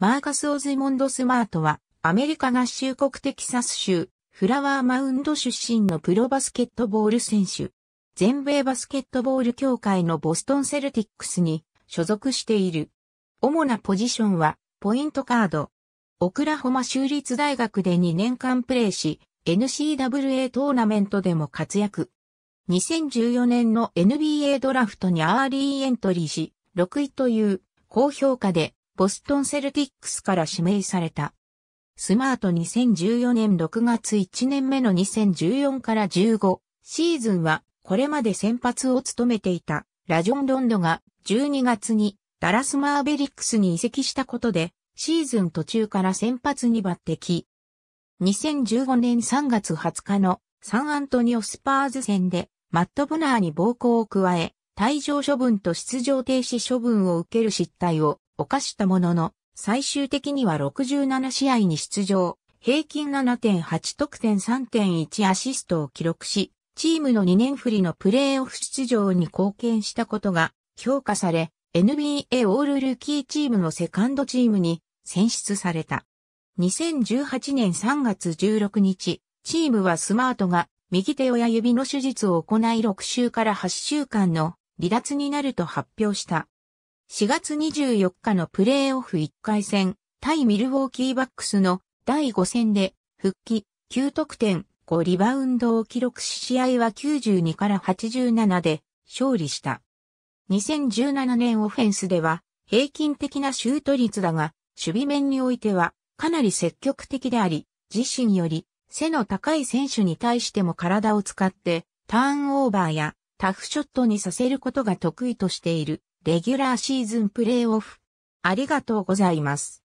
マーカス・オズモンド・スマートは、アメリカ合衆国テキサス州、フラワーマウンド出身のプロバスケットボール選手。全米バスケットボール協会のボストンセルティックスに所属している。主なポジションは、ポイントカード。オクラホマ州立大学で2年間プレーし、n c w a トーナメントでも活躍。2014年の NBA ドラフトにアーリーエントリーし、6位という高評価でボストンセルティックスから指名された。スマート2014年6月1年目の2014から15シーズンはこれまで先発を務めていたラジョン・ロンドが12月にダラスマーベリックスに移籍したことでシーズン途中から先発に抜擢。2015年3月20日のサンアントニオスパーズ戦でマット・ブナーに暴行を加え退場処分と出場停止処分を受ける失態を犯したものの、最終的には67試合に出場、平均7.8得点3.1アシストを記録し、チームの2年振りのプレーオフ出場に貢献したことが評価され、NBA オールルーキーチームのセカンドチームに選出された。2018年3月16日、チームはスマートが右手親指の手術を行い6週から8週間の離脱になると発表した。4月24日のプレーオフ1回戦、対ミルウォーキーバックスの第5戦で、復帰、9得点、5リバウンドを記録し試合は92から87で勝利した。2017年オフェンスでは平均的なシュート率だが、守備面においてはかなり積極的であり、自身より背の高い選手に対しても体を使ってターンオーバーやタフショットにさせることが得意としているレギュラーシーズンプレーオフ。ありがとうございます。